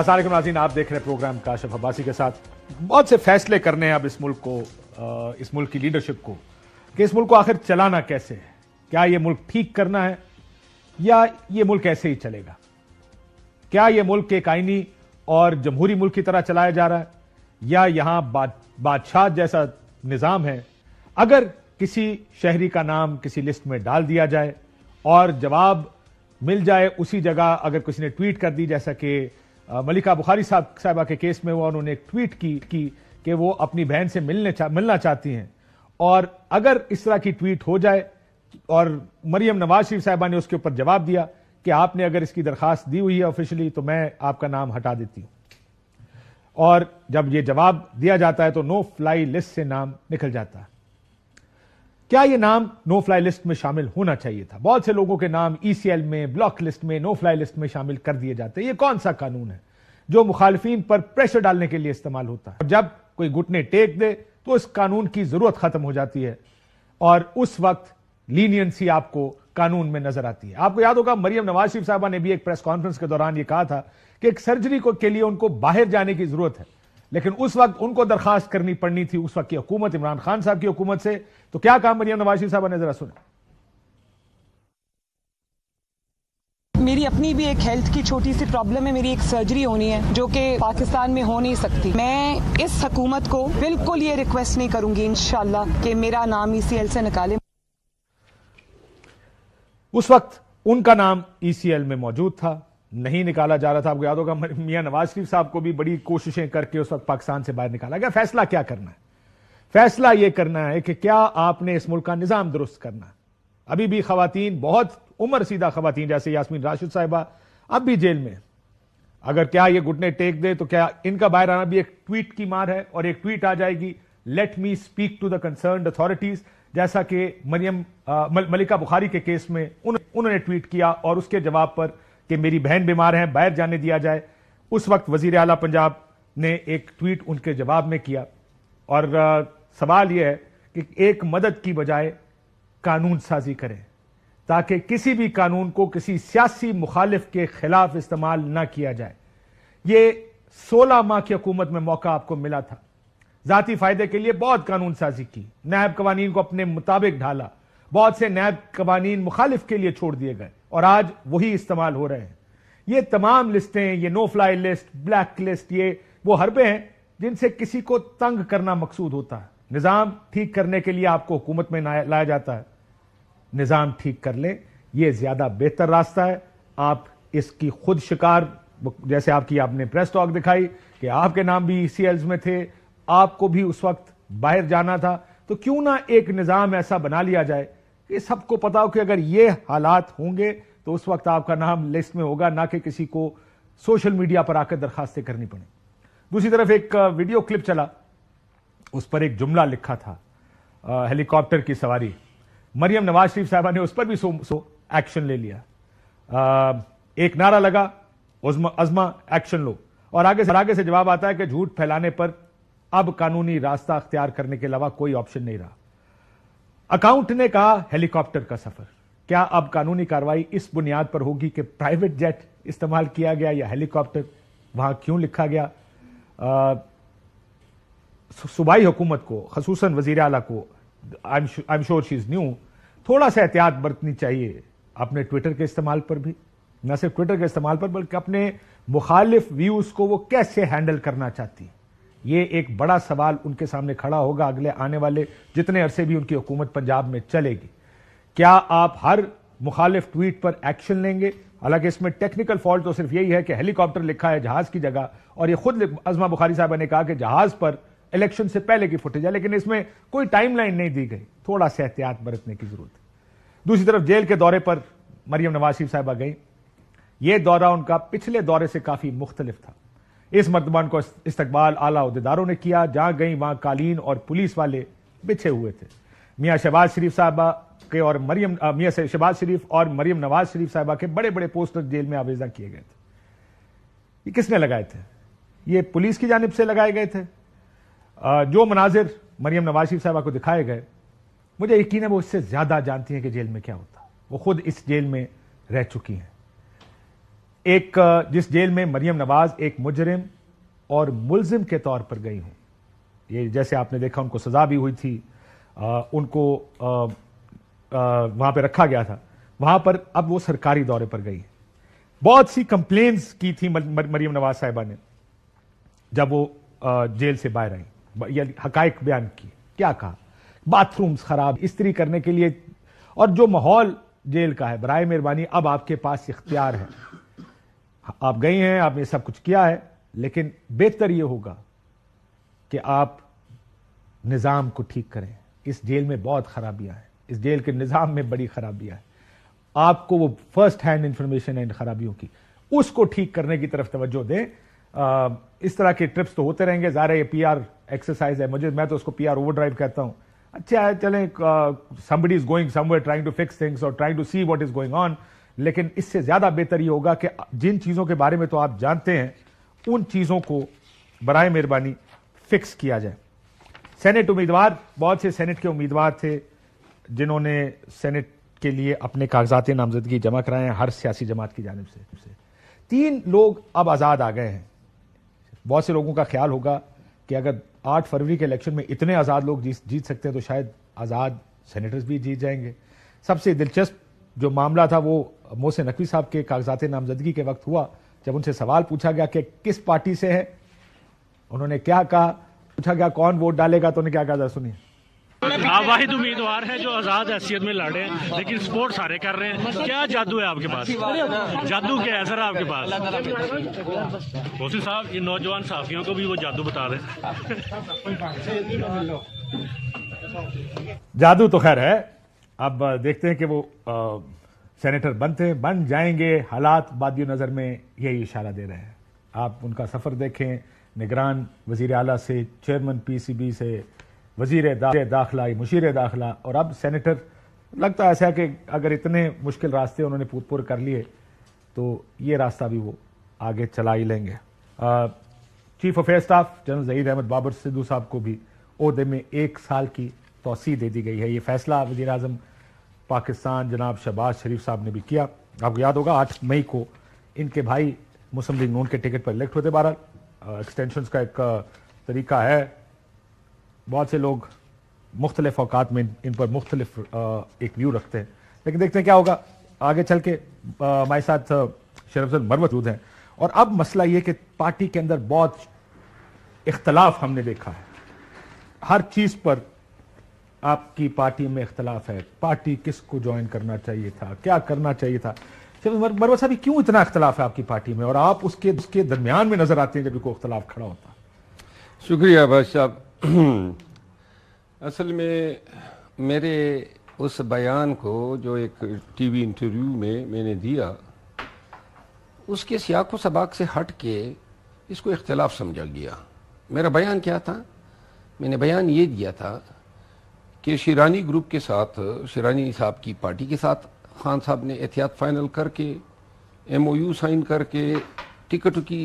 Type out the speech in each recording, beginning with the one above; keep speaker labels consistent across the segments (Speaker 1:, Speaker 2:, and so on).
Speaker 1: असल नाजीन आप देख रहे हैं प्रोग्राम काशफ अब्बासी के साथ बहुत से फैसले करने हैं अब इस मुल्क को इस मुल्क की लीडरशिप को कि इस मुल्क को आखिर चलाना कैसे है क्या ये मुल्क ठीक करना है या ये मुल्क ऐसे ही चलेगा क्या ये मुल्क एक आइनी और जमहूरी मुल्क की तरह चलाया जा रहा है या यहाँ बादशाह जैसा निज़ाम है अगर किसी शहरी का नाम किसी लिस्ट में डाल दिया जाए और जवाब मिल जाए उसी जगह अगर किसी ने ट्वीट कर दी जैसा कि मलिका बुखारी साहब साहबा के केस में हुआ उन्होंने एक ट्वीट की कि, कि वो अपनी बहन से मिलने चा, मिलना चाहती हैं और अगर इस तरह की ट्वीट हो जाए और मरियम नवाज शरीफ साहबा ने उसके ऊपर जवाब दिया कि आपने अगर इसकी दरखास्त दी हुई है ऑफिशियली तो मैं आपका नाम हटा देती हूं और जब ये जवाब दिया जाता है तो नो फ्लाई लिस्ट से नाम निकल जाता है क्या यह नाम नो फ्लाई लिस्ट में शामिल होना चाहिए था बहुत से लोगों के नाम ईसीएल e में ब्लॉक लिस्ट में नो फ्लाई लिस्ट में शामिल कर दिए जाते हैं ये कौन सा कानून है जो मुखालफी पर प्रेशर डालने के लिए इस्तेमाल होता है जब कोई घुटने टेक दे तो इस कानून की जरूरत खत्म हो जाती है और उस वक्त लीनियंसी आपको कानून में नजर आती है आपको याद होगा मरियम नवाज शरीफ साहबा ने भी एक प्रेस कॉन्फ्रेंस के दौरान यह कहा था कि एक सर्जरी को के लिए उनको बाहर जाने की जरूरत है लेकिन उस वक्त उनको दरखास्त करनी पड़नी थी उस वक्त की हुकूमत इमरान खान साहब की हुकूमत से तो क्या काम मरियम नवाजी साहब ने जरा सुने मेरी अपनी भी एक हेल्थ की छोटी सी प्रॉब्लम है मेरी एक सर्जरी होनी है जो कि पाकिस्तान में हो नहीं सकती मैं इस हकूमत को बिल्कुल ये रिक्वेस्ट नहीं करूंगी इनशाला कि मेरा नाम ईसीएल e से निकाले उस वक्त उनका नाम ईसीएल e में मौजूद था नहीं निकाला जा रहा था आपको याद होगा मियाँ नवाज शरीफ साहब को भी बड़ी कोशिशें करके उस वक्त पाकिस्तान से बाहर निकाला गया फैसला क्या करना है फैसला यह करना है कि क्या आपने इस मुल्क का निज़ाम दुरुस्त करना अभी भी खातन बहुत उम्र सीधा खातन जैसे यासमीन राशिद साहिबा अब भी जेल में अगर क्या ये घुटने टेक दे तो क्या इनका बाहर आना भी एक ट्वीट की मार है और एक ट्वीट आ जाएगी let me speak to the concern authorities जैसा कि मरियम मलिका बुखारी के केस में उन, उन्होंने ट्वीट किया और उसके जवाब पर कि मेरी बहन बीमार है बाहर जाने दिया जाए उस वक्त वजीर अला पंजाब ने एक ट्वीट उनके जवाब में किया और सवाल यह है कि एक मदद की बजाय कानून साजी करें ताकि किसी भी कानून को किसी सियासी मुखालिफ के खिलाफ इस्तेमाल ना किया जाए ये सोलह माह की हुकूमत में मौका आपको मिला था ज़ाती फायदे के लिए बहुत कानून साजी की नायब कवानीन को अपने मुताबिक ढाला बहुत से नैब कवानीन मुखालिफ के लिए छोड़ दिए गए और आज वही इस्तेमाल हो रहे हैं ये तमाम लिस्टें ये no fly list black list ये वो हरबे हैं जिनसे किसी को तंग करना मकसूद होता है निज़ाम ठीक करने के लिए आपको हुकूमत में लाया जाता है निज़ाम ठीक कर लें यह ज़्यादा बेहतर रास्ता है आप इसकी खुद शिकार जैसे आपकी आपने प्रेस टॉक दिखाई कि आपके नाम भी सी में थे आपको भी उस वक्त बाहर जाना था तो क्यों ना एक निज़ाम ऐसा बना लिया जाए ये सबको पता हो कि अगर ये हालात होंगे तो उस वक्त आपका नाम लिस्ट में होगा ना कि किसी को सोशल मीडिया पर आकर दरखास्तें करनी पड़े दूसरी तरफ एक वीडियो क्लिप चला उस पर एक जुमला लिखा था हेलीकॉप्टर की सवारी मरियम नवाज शरीफ साहबा ने उस पर भी सो, सो एक्शन ले लिया आ, एक नारा लगा अजमा एक्शन लो और आगे से आगे से जवाब आता है कि झूठ फैलाने पर अब कानूनी रास्ता अख्तियार करने के अलावा कोई ऑप्शन नहीं रहा अकाउंट ने कहा हेलीकॉप्टर का सफर क्या अब कानूनी कार्रवाई इस बुनियाद पर होगी कि प्राइवेट जेट इस्तेमाल किया गया या हेलीकॉप्टर वहां क्यों लिखा गया सूबाई हुकूमत को खसूस वजीर अला को I am sure she is new थोड़ा सा एहतियात बरतनी चाहिए अपने ट्विटर के इस्तेमाल पर भी न सिर्फ ट्विटर के इस्तेमाल पर बल्कि अपने मुखालिफ व्यूज़ को वो कैसे हैंडल करना चाहती है ये एक बड़ा सवाल उनके सामने खड़ा होगा अगले आने वाले जितने अरसे भी उनकी हुकूमत पंजाब में चलेगी क्या आप हर मुखालिफ ट्वीट पर एक्शन लेंगे हालांकि इसमें टेक्निकल फॉल्ट तो सिर्फ यही है कि हेलीकॉप्टर लिखा है जहाज की जगह और ये खुद अजमा बुखारी साहब ने कहा कि जहाज पर इलेक्शन से पहले की फुटेज है लेकिन इसमें कोई टाइमलाइन नहीं दी गई थोड़ा सा एहतियात बरतने की जरूरत है दूसरी तरफ जेल के दौरे पर मरियम नवाज शरीफ साहबा गई ये दौरा उनका पिछले दौरे से काफी मुख्तलिफ था इस मर्दबान को इस्तकबाल आला अहदेदारों ने किया जहां गई वहां कालीन और पुलिस वाले बिछे हुए थे मियाँ शहबाज शरीफ साहबा के और मरियम मियाँ शहबाज शरीफ और मरियम नवाज शरीफ साहबा के बड़े बड़े पोस्टर जेल में आवेदा किए गए थे ये किसने लगाए थे ये पुलिस की जानब से लगाए गए थे जो मनाजिर मरियम नवाज शरीफ साहबा को दिखाए गए मुझे यकीन है वो इससे ज़्यादा जानती हैं कि जेल में क्या होता वो खुद इस जेल में रह चुकी हैं एक जिस जेल में मरियम नवाज एक मुजरिम और मुलजिम के तौर पर गई हूँ ये जैसे आपने देखा उनको सजा भी हुई थी आ, उनको वहाँ पे रखा गया था वहाँ पर अब वो सरकारी दौरे पर गई बहुत सी कंप्लेन्स की थी मरियम नवाज साहिबा ने जब वो आ, जेल से बाहर आई हक बयान की क्या कहा बाथरूम्स खराब इस्त्री करने के लिए और जो माहौल जेल का है बरए मेहरबानी अब आपके पास इख्तियार है आप गए हैं आपने सब कुछ किया है लेकिन बेहतर ये होगा कि आप निज़ाम को ठीक करें इस जेल में बहुत खराबियां हैं इस जेल के निज़ाम में बड़ी खराबियां हैं आपको वो फर्स्ट हैंड इंफॉर्मेशन है इन ख़राबियों की उसको ठीक करने की तरफ तवज्जो दें आ, इस तरह के ट्रिप्स तो होते रहेंगे ज़ाहिर ये पी आर एक्सरसाइज है मुझे मैं तो उसको पीआर ओवरड्राइव ओवर ड्राइव कहता हूँ अच्छा है चलें somebody is going somewhere trying to fix things और trying to see what is going on लेकिन इससे ज्यादा बेहतर ये होगा कि जिन चीजों के बारे में तो आप जानते हैं उन चीजों को बर मेहरबानी फिक्स किया जाए सेनेट उम्मीदवार बहुत से सेनेट के उम्मीदवार थे जिन्होंने सेनेट के लिए अपने कागजात नामजदगी जमा कराए हर सियासी जमात की जानब से तीन लोग अब आज़ाद आ गए हैं बहुत से लोगों का ख्याल होगा कि अगर आठ फरवरी के इलेक्शन में इतने आज़ाद लोग जीत जीत सकते हैं तो शायद आज़ाद सेनेटर्स भी जीत जाएंगे सबसे दिलचस्प जो मामला था वो मोहसिन नकवी साहब के कागजात नामजदगी के वक्त हुआ जब उनसे सवाल पूछा गया कि किस पार्टी से है उन्होंने क्या कहा पूछा गया कौन वोट डालेगा तो उन्होंने क्या कहा सुनिए आप वाहिद उम्मीदवार हैं जो आजाद हैसियत में लड़ रहे हैं लेकिन सपोर्ट सारे कर रहे हैं क्या जादू है आपके पास जादू क्या है सर आपके पास मोहसिन साहब ये नौजवान साफियों को भी वो जादू बता रहे जादू तो खैर है अब देखते हैं कि वो आ, सेनेटर बनते बन जाएंगे हालात बाद नज़र में यही इशारा दे रहे हैं आप उनका सफ़र देखें निगरान वजीर अली से चेयरमैन पी सी बी से वजीर दा, दाखिला मुशीर दाखिला और अब सेनेटर लगता है ऐसा कि अगर इतने मुश्किल रास्ते उन्होंने पूर कर लिए तो ये रास्ता भी वो आगे चला ही लेंगे आ, chief of air staff general Zahid Ahmed Babar Sidhu साहब को भी अहदे में एक साल की तोसी दे दी गई है ये फैसला वजी अजम पाकिस्तान जनाब शहबाज शरीफ साहब ने भी किया आपको याद होगा आठ मई को इनके भाई मुस्लिम लीग नून के टिकट पर इलेक्ट हुए थे एक्सटेंशन का एक तरीका है बहुत से लोग मुख्तलिफ अवकात में इन पर मुख्तलिफ एक व्यू रखते हैं लेकिन देखते हैं क्या होगा आगे चल के हमारे साथ शरफ मर मौजूद हैं और अब मसला ये कि पार्टी के अंदर बहुत इख्तलाफ हमने देखा है हर चीज़ पर आपकी पार्टी में इख्तलाफ है पार्टी किसको ज्वाइन करना चाहिए था क्या करना चाहिए था बरवा साहब क्यों इतना इख्तलाफ है आपकी पार्टी में और आप उसके उसके दरमियान में नजर आते हैं जब कोई इख्तलाफ खड़ा होता
Speaker 2: शुक्रिया भाई साहब
Speaker 1: असल में मेरे
Speaker 2: उस बयान को जो एक टीवी इंटरव्यू में मैंने दिया उसके सियाको सबाक से हट के इसको इख्तलाफ समझा गया मेरा बयान क्या था मैंने बयान ये दिया था कि शिरानी ग्रुप के साथ शिरानी साहब की पार्टी के साथ खान साहब ने एहतियात फाइनल करके एम ओ यू साइन करके टिकट की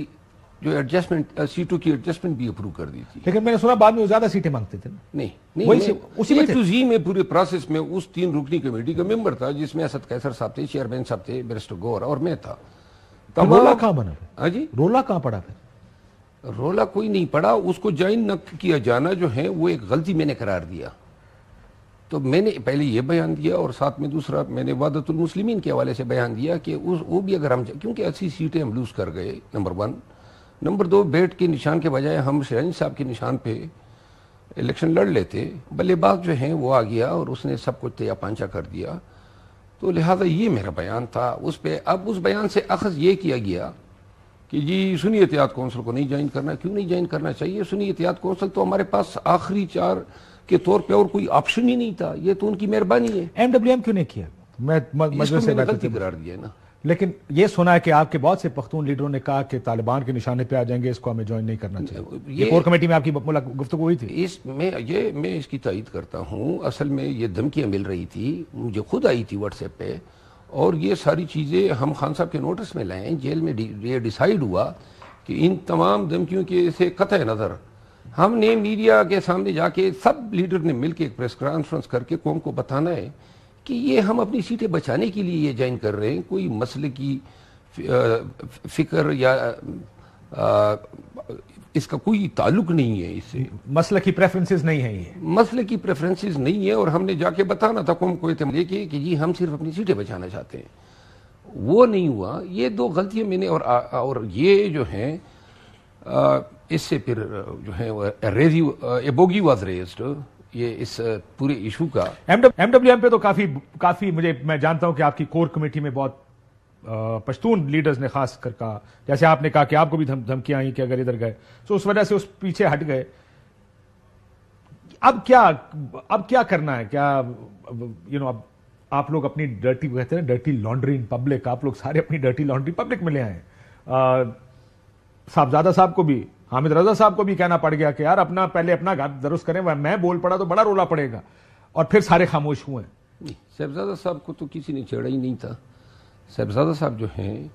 Speaker 2: जो एडजस्टमेंट सीटों की एडजस्टमेंट भी अप्रूव कर दी
Speaker 1: थी लेकिन मैंने सुना बाद में ज्यादा सीटें मांगते थे नहीं नहीं वही उसी में टू
Speaker 2: जी में पूरे प्रोसेस में उस तीन रुकनी कमेटी का मेंबर था जिसमें असद कैसर साहब थे चेयरमैन साहब थे बेरिस्टर गौर और मैं था
Speaker 1: रोला कहाँ बना हाँ जी रोला कहाँ पड़ा
Speaker 2: फिर रोला कोई नहीं पड़ा उसको ज्वाइन न किया जाना जो है वो एक गलती मैंने करार दिया तो मैंने पहले ये बयान दिया और साथ में दूसरा मैंने वादतुलमसलिमिन के हवाले से बयान दिया कि उस वो भी अगर हम क्योंकि अस्सी सीटें हम लूज़ कर गए नंबर वन नंबर दो बेट के निशान के बजाय हम शरानी साहब के निशान पे इलेक्शन लड़ लेते बल्लेबाज जो हैं वो आ गया और उसने सब कुछ तया पांचा कर दिया तो लिहाजा ये मेरा बयान था उस पर अब उस बयान से अखज़ ये किया गया कि जी सुनी एहतियात कौंसिल को नहीं ज्वाइन करना क्यों नहीं ज्वाइन करना चाहिए सुनी एहतियात कौंसिल तो हमारे पास आखिरी चार के तौर पे और कोई ऑप्शन ही नहीं था ये तो उनकी मेहरबानी है
Speaker 1: एमडब्ल्यूएम क्यों नहीं किया मैं मजबूर से गलती करार दिया ना लेकिन ये सुना है कि आपके बहुत से पख्तून लीडरों ने कहा कि तालिबान के निशाने पे आ जाएंगे इसको हमें ज्वाइन नहीं करना चाहिए ये कोर कमेटी में आपकी गुफ्तु हुई थी
Speaker 2: मैं ये मैं इसकी तइद करता हूँ असल में ये धमकियाँ मिल रही थी मुझे खुद आई थी व्हाट्सएप पे और ये सारी चीज़ें हम खान साहब के नोटिस में लाएँ जेल में ये डिसाइड हुआ कि इन तमाम धमकियों के से कत नज़र हमने मीडिया के सामने जाके सब लीडर ने मिलकर एक प्रेस कॉन्फ्रेंस करके कौम को बताना है कि ये हम अपनी सीटें बचाने के लिए ये ज्वाइन कर रहे हैं कोई मसले की फिक्र या आ, इसका कोई ताल्लुक
Speaker 1: नहीं है इससे मसल की प्रेफरेंसेस नहीं है ये
Speaker 2: मसल की प्रेफरेंसेस नहीं है और हमने जाके बताना था कौम को लेके कि जी हम सिर्फ अपनी सीटें बचाना चाहते हैं वो नहीं हुआ ये दो गलतियां मैंने और और ये जो हैं इससे फिर जो है रेजी बोगी वाज रेज्ड ये इस पूरे इशू का
Speaker 1: एमडब्ल्यू एम पे तो काफी काफी मुझे मैं जानता हूं कि आपकी कोर कमेटी में बहुत पश्तून लीडर्स ने खास कर कहा जैसे आपने कहा कि आपको भी धमकियां आई कि अगर इधर गए तो उस वजह से उस पीछे हट गए अब क्या अब क्या करना है क्या यू नो अब आप लोग अपनी डर्टी कहते हैं डर्टी लॉन्ड्री इन पब्लिक आप लोग सारे अपनी डर्टी लॉन्ड्री पब्लिक में ले आए साहबजादा साहब को भी हामिद रजा साहब को भी कहना पड़ गया कि यार अपना पहले अपना घर दुरुस्त करें मैं बोल पड़ा तो बड़ा रोला पड़ेगा और फिर सारे खामोश हुए
Speaker 2: साहबजादा साहब को तो किसी ने छेड़ा ही नहीं था साहबजादा साहब जो हैं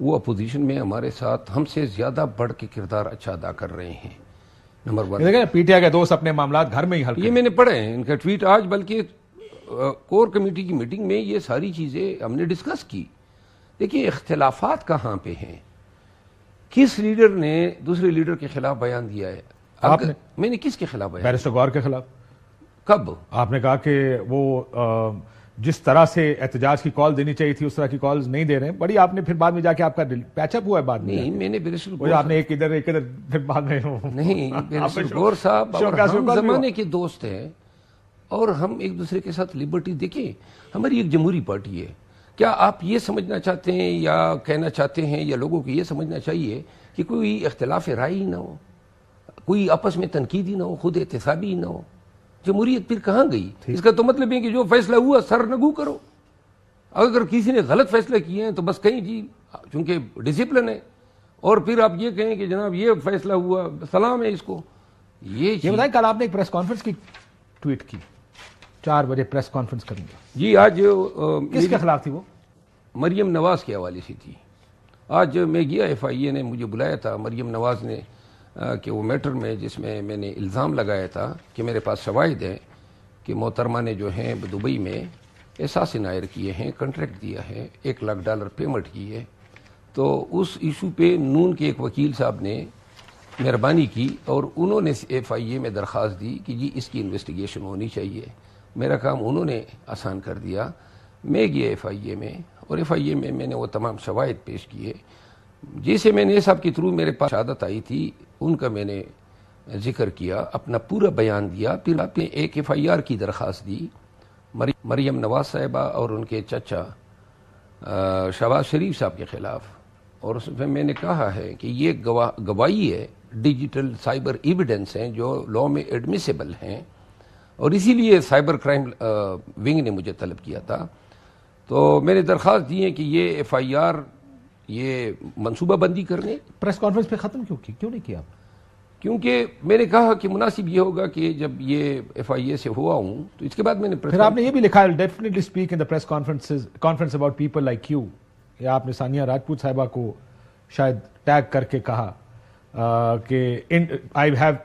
Speaker 2: वो अपोजिशन में हमारे साथ हमसे ज्यादा बढ़ के किरदार अच्छा अदा कर रहे हैं नंबर वन पीटीआई के दोस्त अपने मामला घर में ही हल ये मैंने पढ़े हैं इनका ट्वीट आज बल्कि कोर कमेटी की मीटिंग में ये सारी चीज़ें हमने डिस्कस की देखिए इख्तलाफात कहाँ पे हैं किस लीडर ने दूसरे लीडर के खिलाफ बयान दिया है
Speaker 1: आपने मैंने किसके खिलाफ बयान बैरिस्टर गौर के खिलाफ कब आपने कहा कि वो आ, जिस तरह से एहतजाज की कॉल देनी चाहिए थी उस तरह की कॉल नहीं दे रहे हैं बड़ी आपने फिर बाद में जाके आपका पैचअप हुआ है बाद में नहीं मैंने गौर आपने एक इधर एक इधर फिर बाद में नहीं गौर साहब हम जमाने
Speaker 2: के दोस्त हैं
Speaker 1: और हम एक दूसरे के साथ
Speaker 2: लिबर्टी देखें हमारी एक जमहूरी पार्टी है क्या आप ये समझना चाहते हैं या कहना चाहते हैं या लोगों को ये समझना चाहिए कि कोई इख्तलाफ राय ही ना हो कोई आपस में तनकीद ही ना हो खुद एहतसाबी ही ना हो जमहूरीत फिर कहाँ गई इसका तो मतलब है कि जो फैसला हुआ सर नगू करो अगर किसी ने गलत फैसले किए हैं तो बस कहीं जी चूंकि डिसिप्लिन है और फिर आप ये कहें कि जनाब ये फैसला हुआ सलाम है इसको ये, ये कल
Speaker 1: आपने एक प्रेस कॉन्फ्रेंस की ट्वीट की चार बजे प्रेस कॉन्फ्रेंस करेंगे
Speaker 2: जी आज किसके खिलाफ थी वो मरियम नवाज के हवाले से थी आज मैं गया एफ आई ए ने मुझे बुलाया था मरियम नवाज ने कि वो मैटर में जिसमें मैंने इल्ज़ाम लगाया था कि मेरे पास शवाहद हैं कि मोहतरमा ने जो हैं दुबई में एहसास नायर किए हैं कंट्रैक्ट दिया है एक लाख डॉलर पेमेंट की है तो उस इशू पे नून के एक वकील साहब ने मेहरबानी की और उन्होंने एफ आई ए में दरख्वास्त दी कि जी इसकी इन्वेस्टिगेशन होनी चाहिए मेरा काम उन्होंने आसान कर दिया मैं गया एफ आई ए में और एफ आई ए में मैंने वो तमाम शवायद पेश किए जिसे मैंने ये साहब के थ्रू मेरे पास आदत आई थी उनका मैंने जिक्र किया अपना पूरा बयान दिया फिर आपने एक एफ आई आर की दरख्वास्त दी मरियम नवाज साहिबा और उनके चचा शहबाज शरीफ साहब के ख़िलाफ़ और उसमें मैंने कहा है कि ये गवा गवाही है डिजिटल साइबर एविडेंस हैं जो लॉ में एडमिसेबल हैं और इसीलिए साइबर क्राइम विंग ने मुझे तलब किया था तो मैंने दरख्वास्त दी है कि ये एफ आई आर ये मनसूबा बंदी करने प्रेस कॉन्फ्रेंस पे ख़त्म क्यों की क्यों नहीं किया क्योंकि मैंने कहा कि मुनासिब ये होगा कि जब ये एफ आई ए से हुआ हूँ तो इसके बाद मैंने फिर आपने ये
Speaker 1: भी लिखा है definitely speak in the press conference conference about people like you या आपने सानिया राजपूत साहिबा को शायद टैग करके कहा कि I have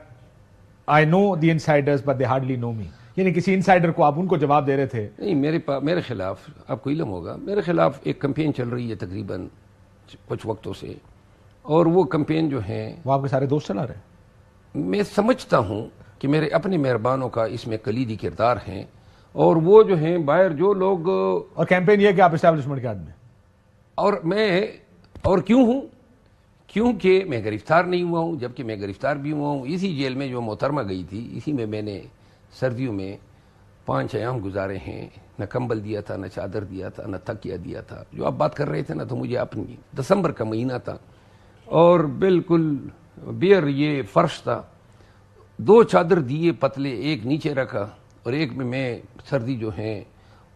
Speaker 1: I know the insiders but they hardly know me यानी किसी इनसाइडर को आप उनको जवाब दे रहे थे नहीं मेरे पा, मेरे खिलाफ आपको इलम होगा मेरे खिलाफ एक कंपेन चल रही है तकरीबन
Speaker 2: कुछ वक्तों से और वो कंपेन जो
Speaker 1: है वो आपके सारे दोस्त चला रहे
Speaker 2: मैं समझता हूँ कि मेरे अपने मेहरबानों का इसमें कलीदी किरदार हैं और वो जो हैं बाहर जो लोग और
Speaker 1: कैंपेन ये कि आप इस्टेब्लिशमेंट के आदमी
Speaker 2: और मैं और क्यों हूँ क्योंकि मैं गिरफ्तार नहीं हुआ हूँ जबकि मैं गिरफ्तार भी हुआ हूँ इसी जेल में जो मोहतरमा गई थी इसी में मैंने सर्दियों में पाँच आयाम गुजारे हैं न कंबल दिया था न चादर दिया था न थकिया दिया था जो आप बात कर रहे थे ना तो मुझे अपनी दिसंबर का महीना था और बिल्कुल बियर ये फर्श था दो चादर दिए पतले एक नीचे रखा और एक में मैं सर्दी जो है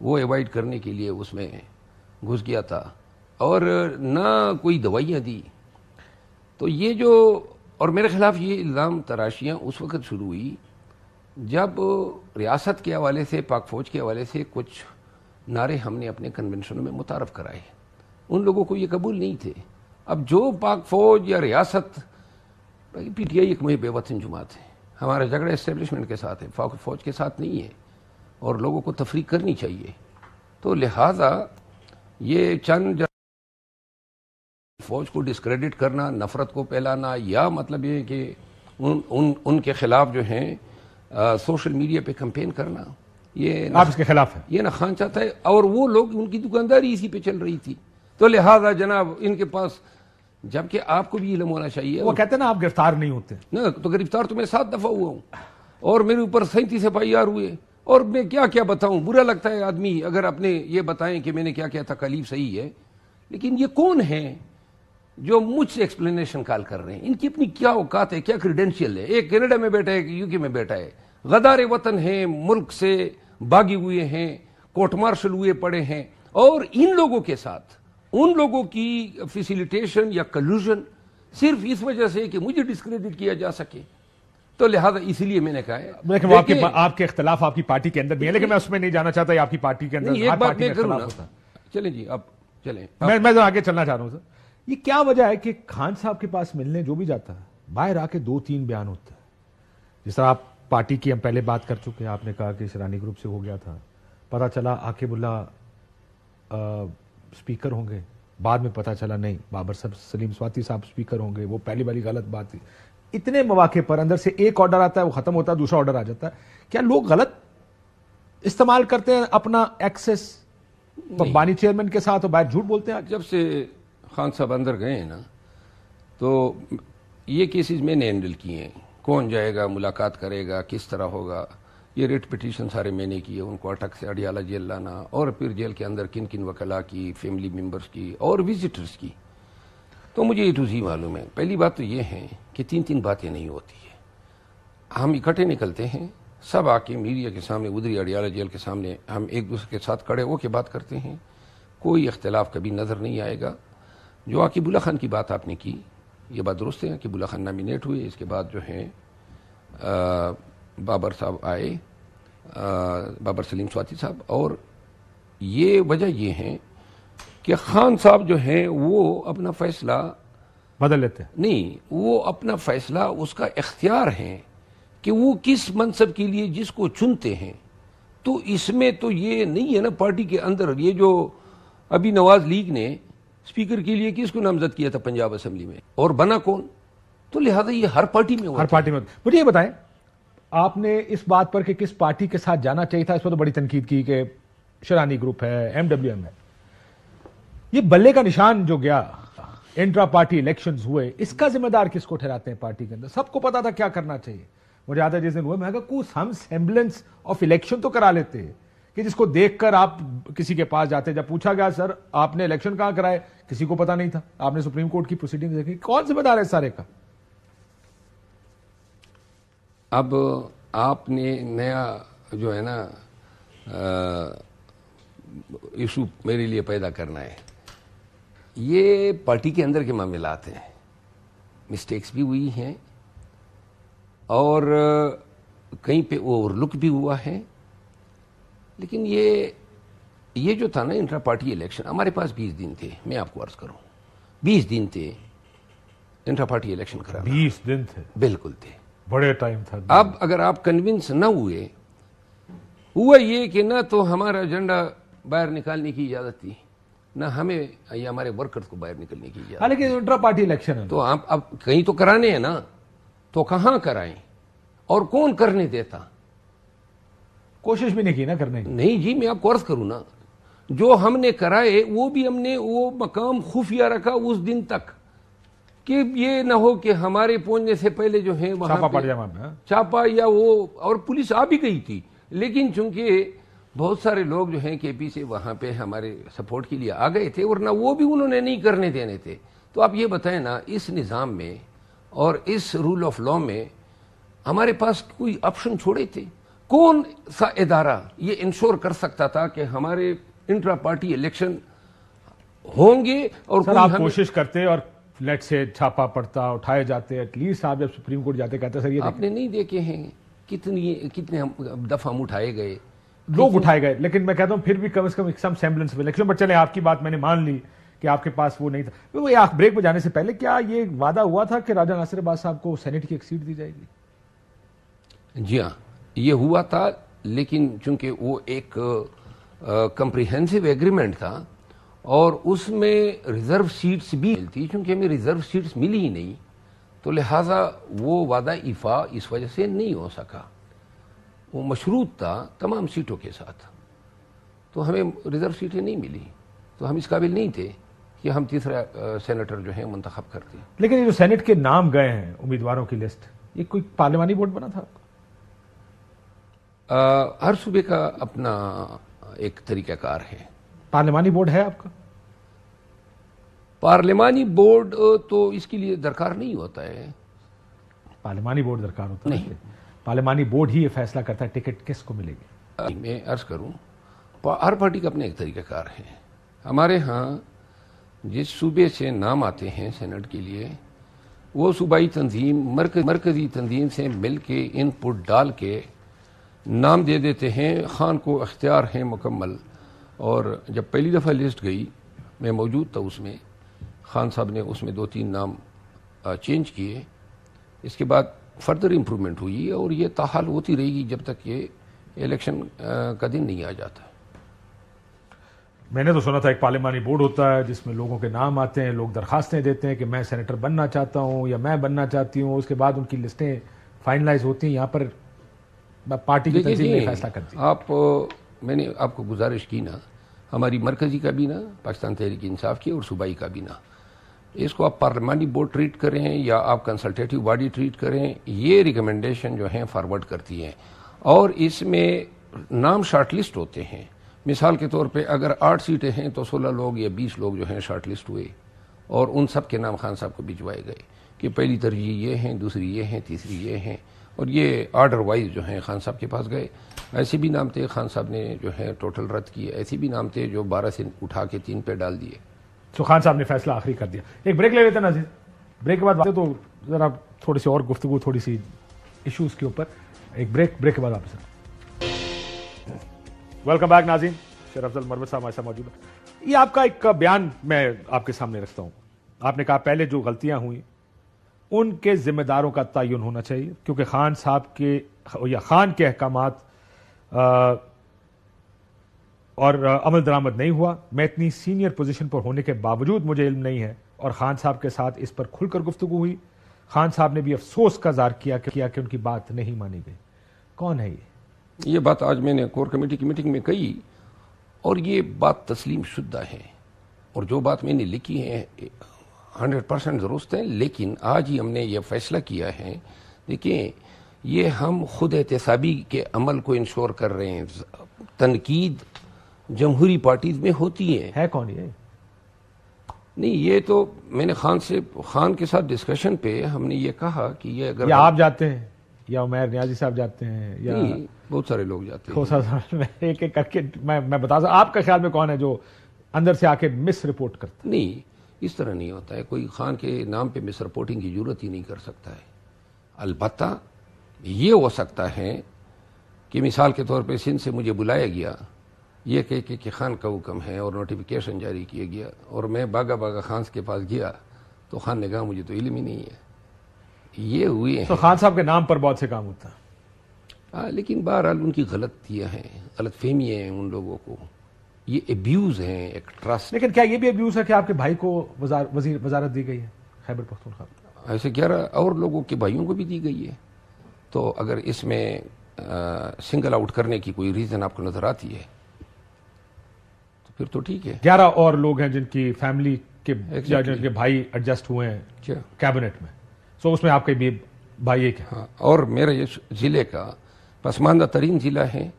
Speaker 2: वो अवॉइड करने के लिए उसमें घुस गया था और ना कोई दवाइयाँ दी तो ये जो और मेरे खिलाफ ये इल्ज़ाम तराशियाँ उस वक्त शुरू हुई जब रियासत के हवाले से पाक फौज के हवाले से कुछ नारे हमने अपने कन्वेंशनों में मुतारफ़ कराए उन लोगों को ये कबूल नहीं थे अब जो पाक फौज या रियासत पी टी आई एक मुझे बेवतन जुमात है हमारे झगड़ा इस्टेबलिशमेंट के साथ है पाक फौज के साथ नहीं है और लोगों को तफरीक करनी चाहिए तो लिहाजा ये चंद फौज को डिस्क्रेडिट करना नफरत को फैलाना या मतलब ये कि उन उन उनके खिलाफ जो हैं सोशल मीडिया पे कंपेन करना ये आप इसके खिलाफ है ये खान चाहता है और वो लोग उनकी दुकानदारी इसी पे चल रही थी तो लिहाजा जनाब इनके पास जबकि आपको भी इलम होना चाहिए वो कहते हैं ना आप गिरफ्तार नहीं होते ना तो गिरफ्तार तो मैं सात दफा हुआ हूँ और मेरे ऊपर सैंतीस एफ आई यार हुए और मैं क्या क्या बताऊं बुरा लगता है आदमी अगर अपने ये बताएं कि मैंने क्या क्या तकालीफ सही है लेकिन ये कौन है जो मुझसे एक्सप्लेनेशन कॉल कर रहे हैं इनकी अपनी क्या औकात है क्या क्रीडेंशियल है एक कनाडा में बैठा है एक यूके में बैठा है गदारे वतन है मुल्क से बागी हुए हैं कोर्ट मार्शल हुए पड़े हैं और इन लोगों के साथ उन लोगों की फैसिलिटेशन या कलूजन सिर्फ इस वजह से कि मुझे डिस्क्रेडिट किया जा सके तो लिहाजा इसीलिए मैंने कहा है लेकिन आपके
Speaker 1: आपके खिलाफ आपकी पार्टी के अंदर भी है लेकिन मैं उसमें नहीं जाना चाहता आपकी पार्टी के अंदर
Speaker 2: चले जी आप चले मैं
Speaker 1: मैं तो आगे चलना चाह रहा हूँ सर ये क्या वजह है कि खान साहब के पास मिलने जो भी जाता है बाहर आके दो तीन बयान होता है जिस तरह आप पार्टी की हम पहले बात कर चुके हैं आपने कहा कि शरानी ग्रुप से हो गया था पता चला आकिबुल्ला स्पीकर होंगे बाद में पता चला नहीं बाबर साहब सलीम स्वाति साहब स्पीकर होंगे वो पहली बारी गलत बात थी इतने मौाक़े पर अंदर से एक ऑर्डर आता है वो ख़त्म होता है दूसरा ऑर्डर आ जाता है क्या लोग गलत इस्तेमाल करते हैं अपना एक्सेस तो बानी चेयरमैन के साथ और बाहर झूठ बोलते हैं जब से खान
Speaker 2: साहब अंदर गए हैं ना तो ये केसेस मैंने हैंडल किए हैं कौन जाएगा मुलाकात करेगा किस तरह होगा ये रेट पिटिशन सारे मैंने किए उनको अटक से अडियाला जेल लाना और फिर जेल के अंदर किन किन वकला की फैमिली मेम्बर्स की और विजिटर्स की तो मुझे ये टूजी तो मालूम है पहली बात तो ये है कि तीन तीन बातें नहीं होती है हम इकट्ठे निकलते हैं सब आके मीडिया के सामने उधरी अडियाला जेल के सामने हम एक दूसरे के साथ खड़े होके बात करते हैं कोई इख्तलाफ कभी नज़र नहीं आएगा जो अकीबुल्ला खान की बात आपने की ये बात दुरुस्त है अकीबुल्ला खान नामिनेट हुए इसके बाद जो है बाबर साहब आए बाबर सलीम स्वाति साहब और ये वजह ये है कि खान साहब जो हैं वो अपना फैसला बदल लेते हैं नहीं वो अपना फैसला उसका इख्तियार है कि वो किस मनसब के लिए जिसको चुनते हैं तो इसमें तो ये नहीं है ना पार्टी के अंदर ये जो अभी नवाज लीग ने स्पीकर के लिए किसको
Speaker 1: नामजद किया था पंजाब असम्बली में और बना कौन तो लिहाजा ये हर पार्टी में हर पार्टी में मुझे ये बताएं आपने इस बात पर कि किस पार्टी के साथ जाना चाहिए था इस पर तो बड़ी तनकीद की कि शरानी ग्रुप है एमडब्ल्यू एम है ये बल्ले का निशान जो गया इंट्रा पार्टी इलेक्शन हुए इसका जिम्मेदार किसको ठहराते हैं पार्टी के अंदर सबको पता था क्या करना चाहिए मुझे आता जिस दिन हुआ मैं कहा कुछ हम सेम्बलेंस ऑफ इलेक्शन तो करा लेते हैं कि जिसको देखकर आप किसी के पास जाते जब पूछा गया सर आपने इलेक्शन कहां कराए किसी को पता नहीं था आपने सुप्रीम कोर्ट की प्रोसीडिंग देखी कौन से बता रहे सारे का
Speaker 2: अब आपने नया जो है ना इशू मेरे लिए पैदा करना है ये पार्टी के अंदर के मामला हैं मिस्टेक्स भी हुई हैं और कहीं पे ओवरलुक भी हुआ है लेकिन ये ये जो था ना इंट्रा पार्टी इलेक्शन हमारे पास बीस दिन थे मैं आपको अर्ज करूँ बीस दिन थे इंट्रा पार्टी इलेक्शन करा बीस दिन थे बिल्कुल थे
Speaker 1: बड़े टाइम था
Speaker 2: अब अगर आप कन्विंस ना हुए हुआ ये कि ना तो हमारा एजेंडा बाहर निकालने की इजाजत थी ना हमें या हमारे वर्कर्स को बाहर निकलने की इजाजत हालांकि इंट्रा पार्टी इलेक्शन है तो आप अब कहीं तो कराने हैं ना तो कहाँ कराएं और कौन करने देता कोशिश भी नहीं की ना करने की नहीं जी मैं आपको अर्ज करूँ ना जो हमने कराए वो भी हमने वो मकाम खुफिया रखा उस दिन तक कि ये ना हो कि हमारे पहुंचने से पहले जो है वहां चापा, पे, हाँ। चापा या वो और पुलिस आ भी गई थी लेकिन चूंकि बहुत सारे लोग जो हैं के पी से वहां पे हमारे सपोर्ट के लिए आ गए थे और ना वो भी उन्होंने नहीं करने देने थे तो आप ये बताएं ना इस निज़ाम में और इस रूल ऑफ लॉ में हमारे पास कोई ऑप्शन छोड़े थे कौन सा इदारा ये इंश्योर कर सकता था कि हमारे इंट्रा पार्टी इलेक्शन
Speaker 1: होंगे और आप कोशिश करते और लेट से छापा पड़ता उठाए जाते एटलीस्ट आप जब सुप्रीम कोर्ट जाते कहते सर ये आपने नहीं देखे हैं कितनी कितने हम दफा हम उठाए गए लोग उठाए गए लेकिन मैं कहता हूँ फिर भी कम से कम सम सेम्बलेंस मिले बट चले आपकी बात मैंने मान ली कि आपके पास वो नहीं था वो आप ब्रेक में जाने से पहले क्या ये वादा हुआ था कि राजा नासिर साहब को सेनेट की एक सीट दी जाएगी
Speaker 2: जी हाँ ये हुआ था लेकिन चूंकि वो एक कंप्रिहेंसिव एग्रीमेंट था और उसमें रिजर्व सीट्स भी मिलती चूंकि हमें रिजर्व सीट्स मिली ही नहीं तो लिहाजा वो वादा इफा इस वजह से नहीं हो सका वो मशरूत था तमाम सीटों के साथ तो हमें रिजर्व सीटें नहीं मिली तो हम इस काबिल नहीं थे कि हम तीसरा सेनेटर जो है मंतखब करते
Speaker 1: लेकिन ये जो सेनेट के नाम गए हैं उम्मीदवारों की लिस्ट ये कोई पार्लियामानी बोर्ड बना था
Speaker 2: आ, हर सूबे का अपना एक तरीकाकार है
Speaker 1: पार्लियामानी बोर्ड है आपका
Speaker 2: पार्लियामानी बोर्ड तो इसके लिए दरकार नहीं होता है
Speaker 1: पार्लियामानी बोर्ड दरकार होता नहीं पार्लियामानी बोर्ड ही ये फैसला करता है टिकट किसको मिलेगी
Speaker 2: मैं अर्ज करूं हर पार्टी का अपना एक तरीकाकार है हमारे यहाँ जिस सूबे से नाम आते हैं सेनेट के लिए वो सूबाई तंजीम मरकजी तंजीम से मिल के इनपुट डाल के नाम दे देते हैं ख़ान को अख्तियार हैं मुकम्मल और जब पहली दफ़ा लिस्ट गई मैं मौजूद था उसमें खान साहब ने उसमें दो तीन नाम चेंज किए इसके बाद फर्दर इम्प्रूवमेंट
Speaker 1: हुई और ये ताहाल होती रहेगी जब तक ये इलेक्शन का दिन नहीं आ जाता मैंने तो सुना था एक पार्लियामानी बोर्ड होता है जिसमें लोगों के नाम आते हैं लोग दरखास्तें देते हैं कि मैं सेनेटर बनना चाहता हूँ या मैं बनना चाहती हूँ उसके बाद उनकी लिस्टें फाइनलाइज होती हैं यहाँ पर पार्टी की से फैसला करती
Speaker 2: आप मैंने आपको गुजारिश की ना हमारी मरकज़ी काबीना पाकिस्तान तहरीक इंसाफ की और सूबाई काबीना इसको आप पार्लियामानी बोर्ड ट्रीट करें या आप कंसल्टेटिव बॉडी ट्रीट करें ये रिकमेंडेशन जो हैं फॉरवर्ड करती हैं और इसमें नाम शार्ट लिस्ट होते हैं मिसाल के तौर पे अगर आठ सीटें हैं तो सोलह लोग या बीस लोग जो हैं शार्ट लिस्ट हुए और उन सब के नाम खान साहब को भिजवाए गए कि पहली तरजीह ये हैं दूसरी ये हैं तीसरी ये हैं और ये आर्डर वाइज जो हैं खान साहब के पास गए ऐसे भी नाम थे खान साहब ने जो है टोटल रद्द किए ऐसे भी नाम थे जो बारह से उठा के तीन पे डाल दिए
Speaker 1: तो खान साहब ने फैसला आखिरी कर दिया एक ब्रेक ले लेते नाजिर ब्रेक के बाद तो ज़रा थोड़ी सी और गुफ्तु थोड़ी सी इशूज़ के ऊपर एक ब्रेक ब्रेक के बाद वापस वेलकम बैक नाजीन शेर अफजल मरवत साहब ऐसा मौजूद है ये आपका एक बयान मैं आपके सामने रखता हूँ आपने कहा पहले जो गलतियाँ हुई उनके जिम्मेदारों का तयन होना चाहिए क्योंकि खान साहब के या खान के अहकाम और अमल दरामद नहीं हुआ मैं इतनी सीनियर पोजीशन पर होने के बावजूद मुझे इल्म नहीं है और खान साहब के साथ इस पर खुलकर गुफ्तु हुई खान साहब ने भी अफसोस का जार किया कि, किया कि उनकी बात नहीं मानी गई कौन है
Speaker 2: ये ये बात आज मैंने कोर कमेटी की मीटिंग में कही और ये बात तस्लीम शुद्धा है और जो बात मैंने लिखी है हंड्रेड परसेंट दुरुस्त हैं लेकिन आज ही हमने ये फैसला किया है देखिए ये हम खुद एहतसाबी के अमल को इंश्योर कर रहे हैं तनकीद जमहूरी पार्टीज में होती है, है कौन ये नहीं ये तो मैंने खान से खान के साथ डिस्कशन पे हमने ये कहा कि ये अगर या आप
Speaker 1: जाते हैं या उमेर न्याजी साहब जाते हैं या बहुत सारे लोग जाते हैं एक एक करके मैं मैं बता सकता आपका ख्याल में कौन है जो अंदर से आके मिस रिपोर्ट करता नहीं इस तरह नहीं होता
Speaker 2: है कोई खान के नाम पे मिस रिपोर्टिंग की जरूरत ही नहीं कर सकता है अलबत् ये हो सकता है कि मिसाल के तौर पे सिंध से मुझे बुलाया गया ये कह के कि खान का हुक्म है और नोटिफिकेशन जारी किया गया और मैं बागा बागा खान के पास गया तो खान ने कहा मुझे तो इलम ही नहीं है ये हुए तो खान
Speaker 1: साहब के नाम पर बहुत से काम होता है हाँ, लेकिन बहरहाल
Speaker 2: उनकी गलत गलतियाँ हैं गलत फहमियाँ हैं उन लोगों को ये अब्यूज है एक ट्रस्ट
Speaker 1: लेकिन क्या ये भी अब्यूज है कि आपके भाई को वजार, वजीर वजारत दी गई है खैबर पख्तूनख्वा
Speaker 2: ऐसे ग्यारह और लोगों के भाइयों को भी दी गई है तो अगर इसमें सिंगल आउट करने की कोई रीजन आपको नजर आती है
Speaker 1: तो फिर तो ठीक है ग्यारह और लोग हैं जिनकी फैमिली के जिनके भाई एडजस्ट हुए हैं कैबिनेट में सो उसमें आपके भी भाई एक हाँ और मेरे
Speaker 2: जिले का पसमानदा तरीन जिला है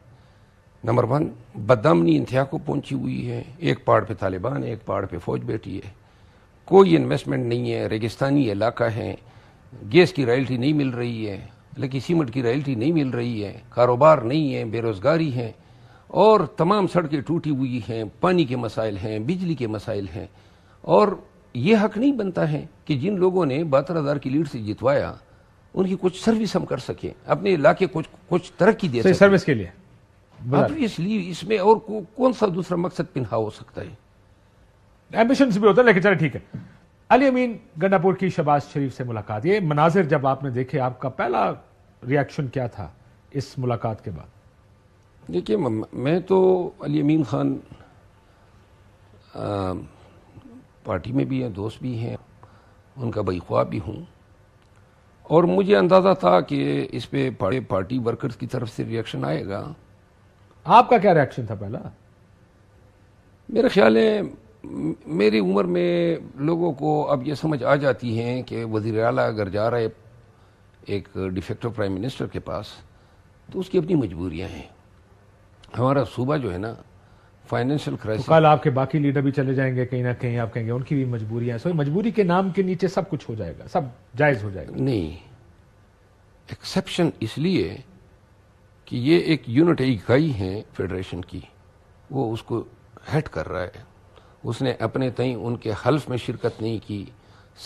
Speaker 2: नंबर वन बदमनी इंतहा को पहुंची हुई है एक पहाड़ पे तालिबान है एक पहाड़ पे फौज बैठी है कोई इन्वेस्टमेंट नहीं है रेगिस्तानी इलाका है गैस की रॉयल्टी नहीं मिल रही है लेकिन सीमेंट की रॉयल्टी नहीं मिल रही है कारोबार नहीं है बेरोजगारी है और तमाम सड़कें टूटी हुई हैं पानी के मसाइल हैं बिजली के मसाइल हैं और ये हक नहीं बनता है कि जिन लोगों ने बहत्तर हज़ार की लीड से जितवाया उनकी कुछ सर्विस हम कर सकें अपने इलाके कुछ कुछ तरक्की दे सर्विस के लिए ऑब्वियसली इसमें और को,
Speaker 1: कौन सा दूसरा मकसद पिनहा हो सकता है एम्बिशन भी होता है लेकिन चलो ठीक है अली अमीन गंडापुर की शबाज शरीफ से मुलाकात ये मनाजिर जब आपने देखे आपका पहला रिएक्शन क्या था इस मुलाकात के बाद
Speaker 2: देखिए मैं तो अली अमीन खान आ, पार्टी में भी हैं दोस्त भी हैं उनका बईख्वा भी हूँ और मुझे अंदाज़ा था कि इस पर पार्टी वर्कर्स की तरफ से रिएक्शन आएगा
Speaker 1: आपका क्या रिएक्शन था पहला
Speaker 2: मेरा ख्याल है मेरी उम्र में लोगों को अब ये समझ आ जाती है कि वजीर अला अगर जा रहे एक डिफेक्टिव प्राइम मिनिस्टर के पास तो उसकी अपनी मजबूरियां हैं हमारा सूबा जो है ना
Speaker 1: फाइनेंशियल क्राइसिस तो कल आपके बाकी लीडर भी चले जाएंगे कहीं ना कहीं आप कहेंगे उनकी भी मजबूरियां सो मजबूरी के नाम के नीचे सब कुछ हो जाएगा सब जायज हो जाएगा नहीं एक्सेप्शन
Speaker 2: इसलिए कि ये एक यूनिट इकाई है फेडरेशन की वो उसको हट कर रहा है उसने अपने तई उनके हल्फ में शिरकत नहीं की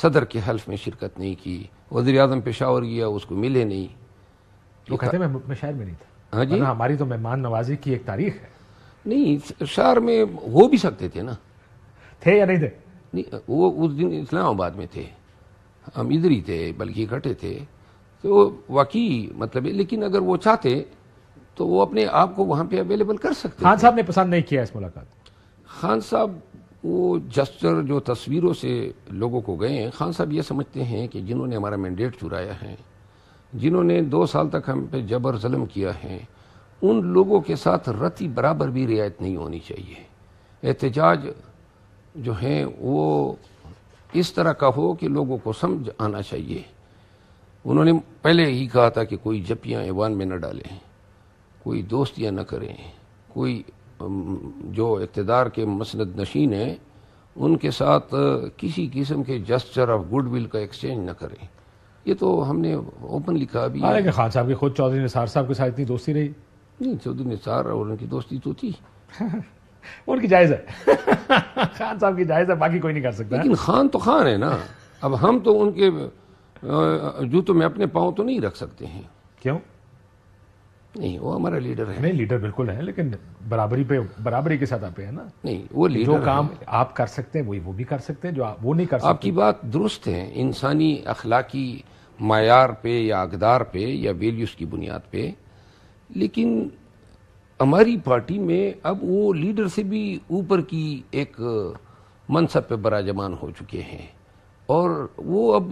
Speaker 2: सदर के हल्फ में शिरकत नहीं की वजी अजम पेशावर गया उसको मिले नहीं वो कहते मैं
Speaker 1: मुल्क शहर में नहीं था हाँ जी हमारी तो मेहमान नवाजी की एक तारीख है नहीं शहर में हो भी सकते थे ना थे या नहीं थे नहीं वो उस दिन इस्लामाबाद
Speaker 2: में थे हम इधर ही थे बल्कि इकट्ठे थे तो वाकई मतलब है लेकिन अगर वो चाहते तो वो अपने आप को वहाँ पे अवेलेबल कर सकते खान
Speaker 1: साहब ने पसंद नहीं किया इस मुलाकात
Speaker 2: खान साहब वो जस्टर जो तस्वीरों से लोगों को गए हैं खान साहब ये समझते हैं कि जिन्होंने हमारा मैंडेट चुराया है जिन्होंने दो साल तक हम पे जबर जलम किया है उन लोगों के साथ रति बराबर भी रियायत नहीं होनी चाहिए एहतजाज जो हैं वो इस तरह का हो कि लोगों को समझ आना चाहिए उन्होंने पहले ही कहा था कि कोई जपियाँ ऐवान में न डालें कोई दोस्तियाँ न करें कोई जो इकतदार के मसंद नशीन हैं उनके साथ किसी किस्म के जस्चर ऑफ गुड विल का एक्सचेंज न करें ये तो हमने ओपनली कहा भी है हाँ, खान साहब के
Speaker 1: खुद चौधरी निसार साहब के साथ इतनी दोस्ती रही नहीं चौधरी निसार और उनकी दोस्ती तो थी उनकी जायज़ है खान साहब की जायज़ है बाकी कोई नहीं कर सकता लेकिन
Speaker 2: खान तो खान है ना अब हम तो उनके जूतों में अपने पाँव तो नहीं रख सकते हैं
Speaker 1: क्यों नहीं वो हमारा लीडर है नहीं लीडर बिल्कुल है लेकिन बराबरी पे बराबरी के साथ आप है ना नहीं वो लीडर जो काम आप कर सकते हैं वही वो भी कर सकते हैं जो आप वो नहीं कर सकते आपकी बात
Speaker 2: दुरुस्त है इंसानी अखलाकी मैार पे या अकदार पे या वैल्यूज़ की बुनियाद पे लेकिन हमारी पार्टी में अब वो लीडर से भी ऊपर की एक मनसब पे बराजमान हो चुके हैं और वो अब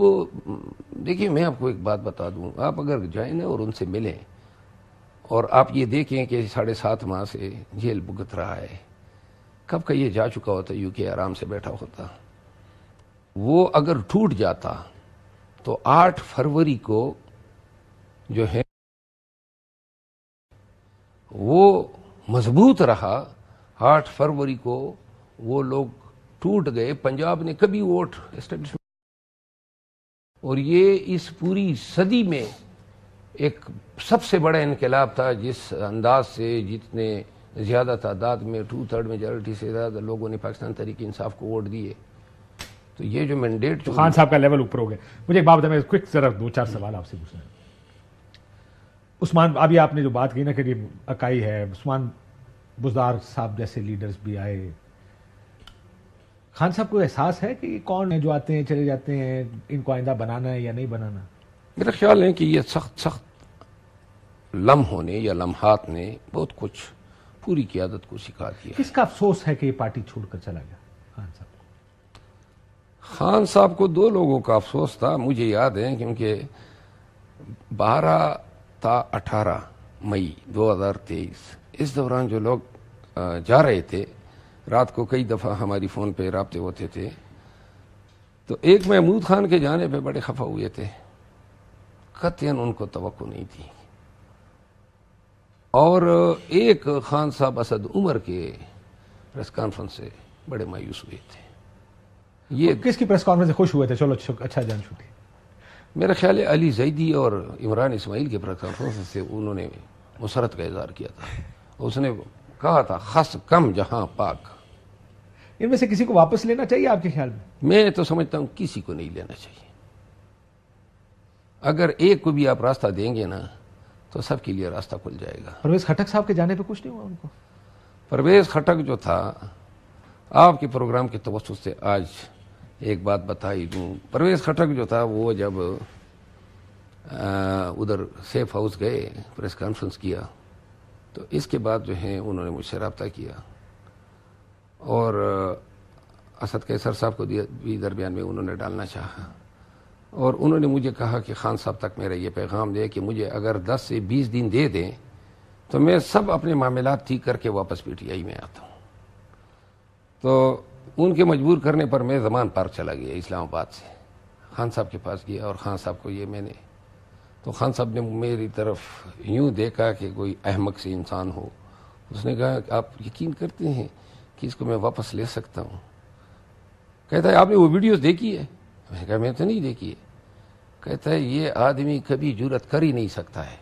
Speaker 2: देखिए मैं आपको एक बात बता दूं आप अगर जाए ना और उनसे मिलें और आप ये देखें कि साढ़े सात माह से जेल भुगत रहा है कब का ये जा चुका होता यूके आराम से बैठा होता वो अगर टूट जाता तो आठ फरवरी को जो है वो मजबूत रहा आठ फरवरी को वो लोग टूट गए पंजाब ने कभी वोट एस्टेब्लिशमेंट और ये इस पूरी सदी में एक सबसे बड़ा इनकलाब था जिस अंदाज से जितने ज़्यादा तादाद में टू थर्ड मेजोरिटी से ज़्यादा लोगों ने पाकिस्तान तरीके इंसाफ को वोट दिए तो ये जो मैंडेट तो खान साहब
Speaker 1: का लेवल ऊपर हो गया मुझे एक बात क्विक जरा दो चार सवाल आपसे पूछना है उस्मान अभी आपने जो बात की ना कि अकाई है उस्मान बुजदार साहब जैसे लीडर्स भी आए खान साहब को एहसास है कि कौन है जो आते हैं चले जाते हैं इनको आइंदा बनाना है या नहीं बनाना
Speaker 2: मेरा ख्याल है कि यह सख्त सख्त लम्हों ने या लम्हात ने बहुत कुछ पूरी क्यादत को सिखा दिया
Speaker 1: किसका अफसोस है कि ये पार्टी छोड़कर चला गया खान साहब
Speaker 2: को खान साहब को दो लोगों का अफसोस था मुझे याद है क्योंकि बारह था अठारह मई दो हजार तेईस इस दौरान जो लोग जा रहे थे रात को कई दफ़ा हमारी फ़ोन पे रबते होते थे तो एक महमूद खान के जाने पे बड़े खफा हुए थे कतियन उनको तो नहीं थी और एक खान साहब असद उमर के प्रेस कॉन्फ्रेंस से बड़े मायूस हुए थे
Speaker 1: ये किसकी प्रेस कॉन्फ्रेंस से खुश हुए थे चलो अच्छा जान छुटी
Speaker 2: मेरा ख्याल है अली जैदी और इमरान इसमाइल के प्रेस कॉन्फ्रेंस से उन्होंने मुसरत का इजहार किया था उसने कहा था खस कम जहां पाक
Speaker 1: इनमें से किसी को वापस लेना चाहिए आपके ख्याल में
Speaker 2: मैं तो समझता हूँ किसी को नहीं लेना चाहिए अगर एक को भी आप रास्ता देंगे ना तो सबके लिए रास्ता खुल जाएगा
Speaker 1: परवेज खटक साहब के जाने पर कुछ नहीं हुआ उनको
Speaker 2: परवेज खटक जो था आपके प्रोग्राम के तवस से आज एक बात बताई दूँ परवेज खटक जो था वो जब उधर सेफ हाउस गए प्रेस कॉन्फ्रेंस किया तो इसके बाद जो है उन्होंने मुझसे रबता किया और असद कैसर साहब को भी दरमियान में उन्होंने डालना चाहा और उन्होंने मुझे कहा कि खान साहब तक मेरा ये पैगाम दे कि मुझे अगर 10 से 20 दिन दे दें तो मैं सब अपने मामला ठीक करके वापस पीटीआई में आता हूँ तो उनके मजबूर करने पर मैं जमान पार चला गया इस्लामाबाद से खान साहब के पास गया और खान साहब को ये मैंने तो खान साहब ने मेरी तरफ यूँ देखा कि कोई अहमक से इंसान हो उसने कहा आप यकीन करते हैं कि इसको मैं वापस ले सकता हूँ कहता है आपने वो वीडियोस देखी है मैंने कहा मैं तो नहीं देखी है कहता है ये आदमी कभी जरूरत कर ही नहीं सकता है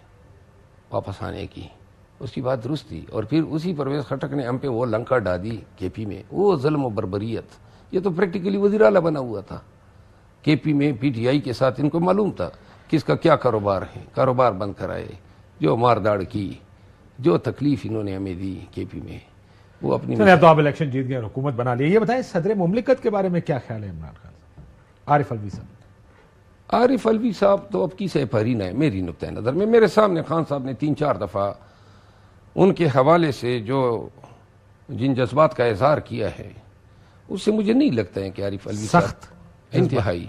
Speaker 2: वापस आने की उसकी बात दुरुस्त थी और फिर उसी परवेज खटक ने हम पे वो लंका डा दी के पी में वो जलम बरबरीत ये तो प्रैक्टिकली वजीर अला बना हुआ था के पी में पी टी आई के साथ इनको मालूम था कि इसका क्या कारोबार है कारोबार बंद कराए जो मारदाड़ की जो तकलीफ इन्होंने हमें दी के पी में वो अपनी तो
Speaker 1: आप इलेक्शन जीत गए हुकूमत बना लिया ये बताएं सदर ममलिकत के बारे में क्या ख्याल है इमरान खान
Speaker 2: आरिफ अलवी साहब आरिफ अलवी साहब तो अब की से है मेरी नुक़ नज़र में मेरे सामने खान साहब ने तीन चार दफ़ा उनके हवाले से जो जिन जज्बात का इजहार किया है उससे मुझे नहीं लगता है कि आरिफ अलवी सख्त
Speaker 1: इंतहाई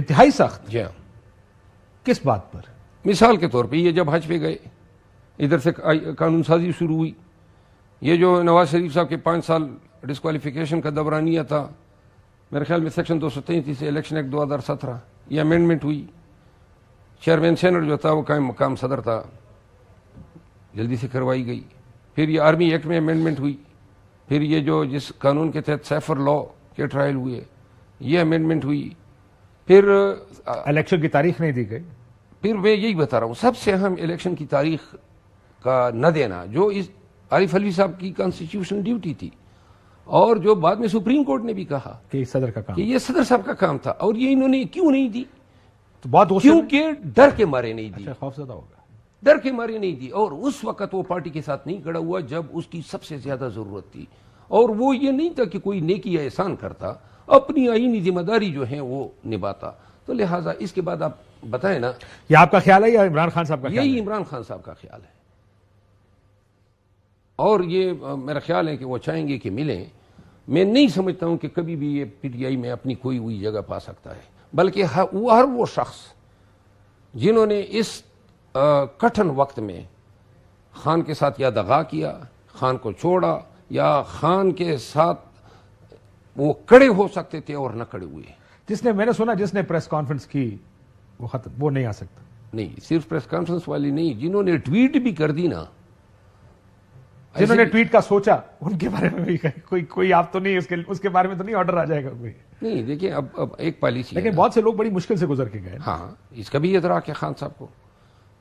Speaker 1: इंतहाई सख्त
Speaker 2: जी हाँ किस बात पर मिसाल के तौर पर यह जब हज पे गए इधर से कानून साजी शुरू हुई ये जो नवाज शरीफ साहब के पाँच साल डिस्कवालिफिकेशन का दबरानिया था मेरे ख्याल में सेक्शन दो सौ तैंतीस इलेक्शन एक्ट दो हज़ार सत्रह ये अमेंडमेंट हुई चेयरमैन सेनेट जो था वो कायम मकाम सदर था जल्दी से करवाई गई फिर ये आर्मी एक्ट में अमेंडमेंट हुई फिर ये जो जिस कानून के तहत सैफर लॉ के ट्रायल हुए ये अमेंडमेंट हुई फिर इलेक्शन की तारीख नहीं दी गई फिर मैं यही बता रहा हूँ सबसे अहम इलेक्शन की तारीख का न देना जो इस आरिफ अलवी साहब की कॉन्स्टिट्यूशन ड्यूटी थी और जो बाद में सुप्रीम कोर्ट ने भी कहा कि सदर का काम कि ये सदर साहब का काम था और ये इन्होंने क्यों नहीं दी तो बात क्योंकि डर के मारे नहीं दी अच्छा, होगा डर के मारे नहीं दी और उस वक्त वो पार्टी के साथ नहीं खड़ा हुआ जब उसकी सबसे ज्यादा जरूरत थी और वो ये नहीं था कि कोई नेकी या एहसान करता अपनी आईनी जिम्मेदारी जो है वो निभाता तो लिहाजा इसके बाद आप बताए ना ये आपका ख्याल है या इमरान खान साहब का यही इमरान खान साहब का ख्याल है और ये मेरा ख्याल है कि वो चाहेंगे कि मिलें मैं नहीं समझता हूं कि कभी भी ये पीटीआई में अपनी कोई हुई जगह पा सकता है बल्कि हर वो, हर वो शख्स जिन्होंने इस कठिन वक्त में खान के साथ या दगा किया खान को छोड़ा या खान के साथ वो कड़े हो सकते थे और न कड़े हुए जिसने मैंने सुना
Speaker 1: जिसने प्रेस कॉन्फ्रेंस की वो खत्म वो नहीं आ सकता
Speaker 2: नहीं सिर्फ प्रेस कॉन्फ्रेंस वाली नहीं जिन्होंने ट्वीट भी कर दी ना जिन्होंने ट्वीट का सोचा
Speaker 1: उनके बारे में भी कोई कोई आप तो नहीं उसके उसके बारे में तो नहीं ऑर्डर आ जाएगा कोई नहीं देखिए अब अब एक पॉलिसी लेकिन बहुत से लोग बड़ी मुश्किल से गुजर के गए हाँ इसका भी इतराक है खान साहब को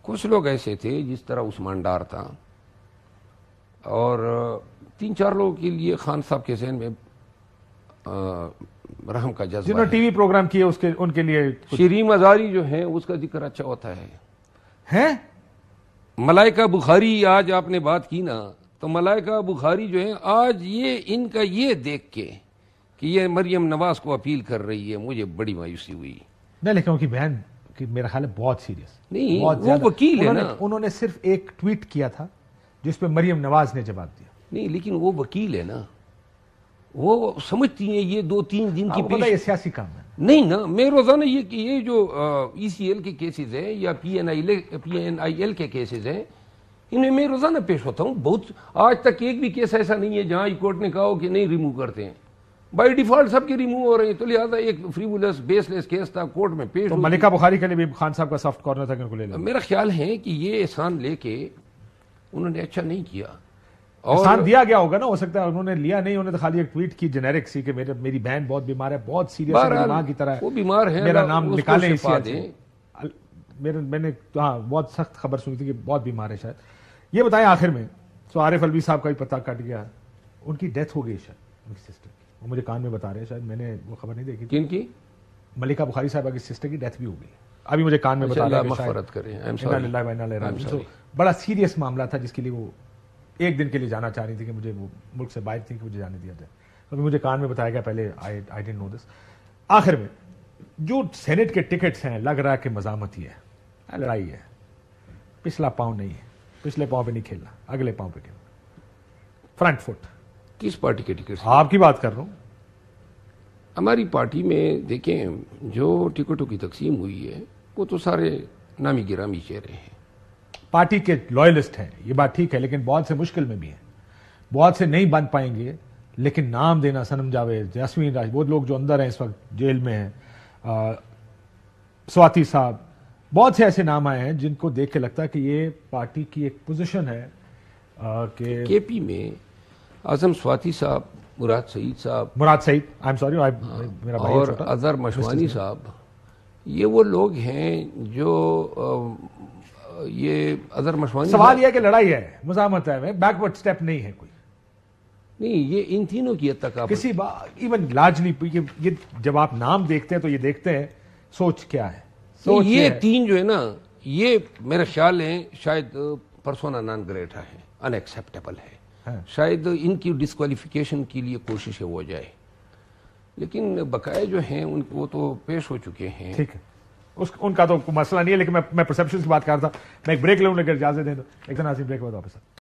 Speaker 2: कुछ लोग ऐसे थे जिस तरह उस्मान डार था और तीन चार लोगों के लिए खान साहब के जहन में रहम का जज्बा जिन्होंने टीवी
Speaker 1: प्रोग्राम किए उसके
Speaker 2: उनके लिए शरीम अजारी जो है उसका जिक्र अच्छा होता है हैं मलाइका बुखारी आज आपने बात की ना तो मलाइका बुखारी जो है आज ये इनका ये देख के कि ये मरियम नवाज को अपील कर रही है मुझे बड़ी मायूसी
Speaker 1: हुई मैं लिखा उनकी बहन कि मेरा ख्याल है बहुत सीरियस नहीं बहुत वो वकील है ना उन्होंने सिर्फ एक ट्वीट किया था जिस पे मरियम नवाज ने जवाब दिया नहीं लेकिन वो वकील है ना
Speaker 2: वो समझती है ये दो तीन दिन की पेश... ये सियासी काम है नहीं ना मैं रोजाना ये कि ये जो ई सी एल के केसेस हैं या P N I L P N I L के केसेस हैं इन्हें मैं रोजाना पेश होता हूँ बहुत आज तक एक भी केस ऐसा नहीं है जहाँ कोर्ट ने कहा हो कि नहीं रिमूव करते हैं बाई डिफॉल्ट सबके रिमूव हो रहे हैं तो लिहाजा एक फ्रीवुलस बेसलेस केस था कोर्ट में पेश तो मलिका बुखारी
Speaker 1: के लिए भी खान साहब का सॉफ्ट कॉर्नर था इनको ले लिया
Speaker 2: मेरा ख्याल है कि ये एहसान लेके उन्होंने अच्छा नहीं किया
Speaker 1: और दिया गया होगा ना हो सकता है उन्होंने लिया नहीं उन्होंने तो खाली एक ट्वीट की जेनेरिक सी के मेरे मेरी बहन बहुत बीमार है बहुत सीरियस माँ की तरह वो बीमार है मेरा नाम निकाले मेरे मैंने हाँ बहुत सख्त खबर सुनी थी कि बहुत बीमार है शायद ये बताएं आखिर में तो आरिफ अलवी साहब का भी पता कट गया उनकी डेथ हो गई शायद उनकी सिस्टर की वो मुझे कान में बता रहे हैं शायद मैंने वो खबर नहीं देखी किन की मलिका बुखारी साहब की सिस्टर की डेथ भी हो गई अभी मुझे कान में अच्छा, बता रहे तो बड़ा सीरियस मामला था जिसके लिए वो एक दिन के लिए जाना चाह रही थी कि मुझे वो मुल्क से बाहर थी कि मुझे जाने दिया जाए अभी मुझे कान में बताया गया पहले I I didn't know this आखिर में जो सेनेट के टिकट्स हैं लग रहा है कि मजामती है लड़ाई है पिछला पाँव नहीं है पिछले पाँव पे नहीं खेलना अगले पाँव पे खेलना फ्रंट फुट किस पार्टी के टिकट आपकी बात कर रहा हूँ हमारी पार्टी में देखें जो
Speaker 2: टिकटों की तकसीम हुई है वो तो सारे नामी गिरामी चेहरे हैं
Speaker 1: पार्टी के लॉयलिस्ट हैं ये बात ठीक है लेकिन बहुत से मुश्किल में भी हैं बहुत से नहीं बन पाएंगे लेकिन नाम देना सनम जावेद जसमीन राज वो लोग जो अंदर हैं इस वक्त जेल में हैं स्वाति साहब बहुत से ऐसे नाम आए हैं जिनको देख के लगता है कि ये पार्टी की एक पोजीशन है कि के पी में आजम स्वाति
Speaker 2: साहब मुराद सईद साहब
Speaker 1: Murad Saeed I am sorry और अजहर मशवानी साहब
Speaker 2: ये वो लोग हैं जो आ, ये अजहर
Speaker 1: मशवानी सवाल यह कि लड़ाई है मजामत है बैकवर्ड स्टेप नहीं है कोई नहीं ये इन तीनों की तक किसी इवन लार्जली ये जब आप नाम देखते हैं तो ये देखते हैं सोच क्या है तो ये है।
Speaker 2: तीन जो है ना ये मेरे ख्याल है शायद परसोना नॉन ग्रेटा है अनएक्सेप्टेबल हाँ। है, शायद इनकी डिस्कालिफिकेशन के लिए कोशिश हो जाए लेकिन बकाए जो हैं उनको वो तो पेश हो
Speaker 1: चुके हैं ठीक है उस उनका तो मसला नहीं है लेकिन मैं मैं परसेप्शन की बात कर रहा था मैं एक ब्रेक लूँ लेकर इजाजत दे दो एक तो नासिम ब्रेक बाद वापस